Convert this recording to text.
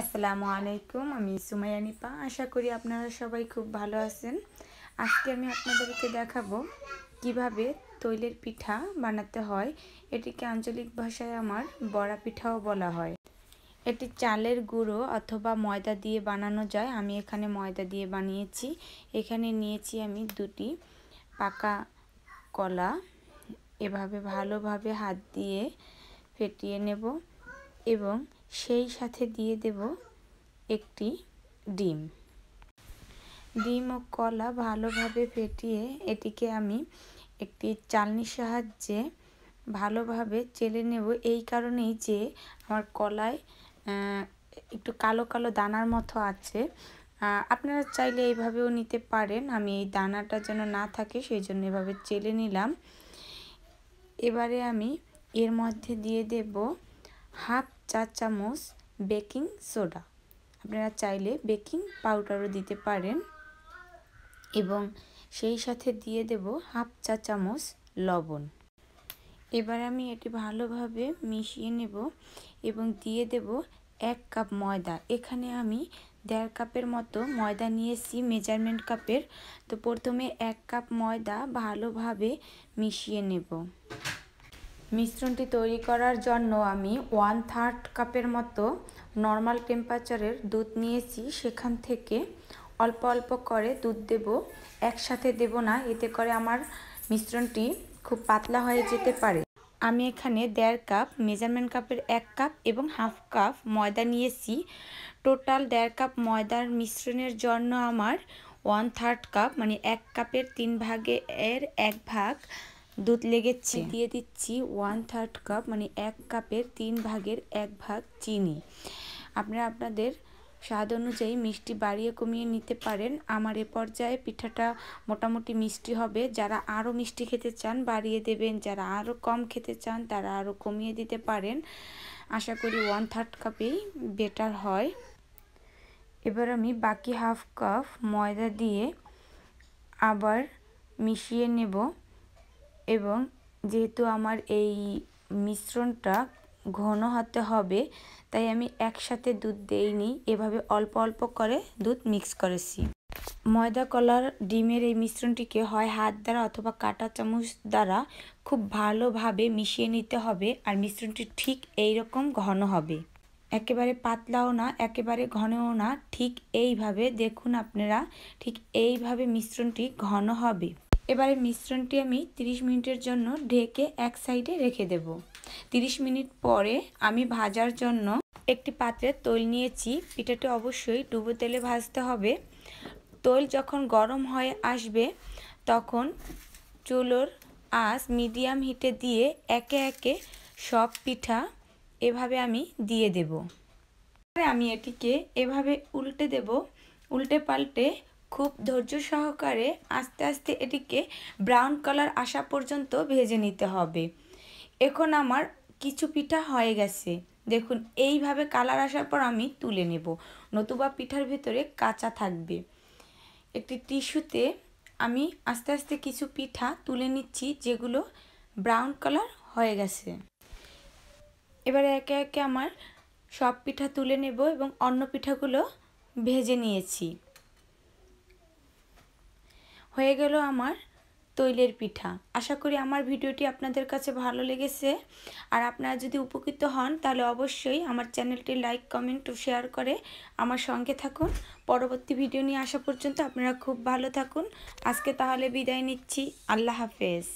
আসসালামু আলাইকুম আমি সুমাইয়া নিপা আশা করি আপনারা সবাই খুব ভালো আছেন আজকে আমি আপনাদেরকে দেখাবো কিভাবে তৈলের পিঠা বানাতে হয় এটিকে আঞ্চলিক ভাষায় আমার বড়া পিঠাও বলা হয় এটি চালের গুঁড়ো অথবা ময়দা দিয়ে বানানো যায় আমি এখানে ময়দা দিয়ে বানিয়েছি এখানে নিয়েছি আমি দুটি পাকা কলা এভাবে ভালোভাবে হাত দিয়ে ফেটিয়ে নেব এবং সেই সাথে দিয়ে দেব একটি ডিম ডিম ও কলা ভালোভাবে ফেটিয়ে এটিকে আমি একটি চালনির সাহায্যে ভালোভাবে চেলে নেব এই কারণেই যে আমার কলায় একটু কালো কালো দানার মতো আছে আপনারা চাইলে এইভাবেও নিতে পারেন আমি এই দানাটা যেন না থাকে সেই জন্য এভাবে চেলে নিলাম এবারে আমি এর মধ্যে দিয়ে দেব হাফ চার চামচ বেকিং সোডা আপনারা চাইলে বেকিং পাউডারও দিতে পারেন এবং সেই সাথে দিয়ে দেব হাফ চা চামচ লবণ এবার আমি এটি ভালোভাবে মিশিয়ে নেব এবং দিয়ে দেব এক কাপ ময়দা এখানে আমি দেড় কাপের মতো ময়দা নিয়েছি মেজারমেন্ট কাপের তো প্রথমে এক কাপ ময়দা ভালোভাবে মিশিয়ে নেব মিশ্রণটি তৈরি করার জন্য আমি ওয়ান থার্ড কাপের মতো নর্মাল টেম্পারেচারের দুধ নিয়েছি সেখান থেকে অল্প অল্প করে দুধ দেব একসাথে দেব না এতে করে আমার মিশ্রণটি খুব পাতলা হয়ে যেতে পারে আমি এখানে দেড় কাপ মেজারমেন্ট কাপের এক কাপ এবং হাফ কাপ ময়দা নিয়েছি টোটাল দেড় কাপ ময়দার মিশ্রণের জন্য আমার ওয়ান থার্ড কাপ মানে এক কাপের তিন ভাগে এর এক ভাগ দুধ লেগেছে দিয়ে দিচ্ছি ওয়ান থার্ড কাপ মানে এক কাপের তিন ভাগের এক ভাগ চিনি আপনারা আপনাদের স্বাদ অনুযায়ী মিষ্টি বাড়িয়ে কমিয়ে নিতে পারেন আমার এ পর্যায়ে পিঠাটা মোটামুটি মিষ্টি হবে যারা আরও মিষ্টি খেতে চান বাড়িয়ে দেবেন যারা আরও কম খেতে চান তারা আরও কমিয়ে দিতে পারেন আশা করি ওয়ান থার্ড কাপেই বেটার হয় এবার আমি বাকি হাফ কাপ ময়দা দিয়ে আবার মিশিয়ে নেব এবং যেহেতু আমার এই মিশ্রণটা ঘন হতে হবে তাই আমি একসাথে দুধ দেইনি এভাবে অল্প অল্প করে দুধ মিক্স করেছি ময়দা কলার ডিমের এই মিশ্রণটিকে হয় হাত দ্বারা অথবা কাটা চামচ দ্বারা খুব ভালোভাবে মিশিয়ে নিতে হবে আর মিশ্রণটি ঠিক এই রকম ঘন হবে একেবারে পাতলাও না একেবারে ঘনও না ঠিক এইভাবে দেখুন আপনারা ঠিক এইভাবে মিশ্রণটি ঘন হবে এবারে মিশ্রণটি আমি 30 মিনিটের জন্য ঢেকে এক সাইডে রেখে দেব 30 মিনিট পরে আমি ভাজার জন্য একটি পাত্রে তৈল নিয়েছি পিঠাটি অবশ্যই ডুবো তেলে ভাজতে হবে তৈল যখন গরম হয়ে আসবে তখন চুলোর আঁচ মিডিয়াম হিটে দিয়ে একে একে সব পিঠা এভাবে আমি দিয়ে দেব আমি এটিকে এভাবে উল্টে দেব উল্টে পাল্টে খুব ধৈর্য সহকারে আস্তে আস্তে এটিকে ব্রাউন কালার আসা পর্যন্ত ভেজে নিতে হবে এখন আমার কিছু পিঠা হয়ে গেছে দেখুন এইভাবে কালার আসার পর আমি তুলে নেব নতুবা পিঠার ভেতরে কাঁচা থাকবে একটি টিস্যুতে আমি আস্তে আস্তে কিছু পিঠা তুলে নিচ্ছি যেগুলো ব্রাউন কালার হয়ে গেছে এবারে একে একে আমার সব পিঠা তুলে নেব এবং অন্য পিঠাগুলো ভেজে নিয়েছি হয়ে গেল আমার তৈলের পিঠা আশা করি আমার ভিডিওটি আপনাদের কাছে ভালো লেগেছে আর আপনারা যদি উপকৃত হন তাহলে অবশ্যই আমার চ্যানেলটি লাইক কমেন্ট ও শেয়ার করে আমার সঙ্গে থাকুন পরবর্তী ভিডিও নিয়ে আসা পর্যন্ত আপনারা খুব ভালো থাকুন আজকে তাহলে বিদায় নিচ্ছি আল্লাহ হাফেজ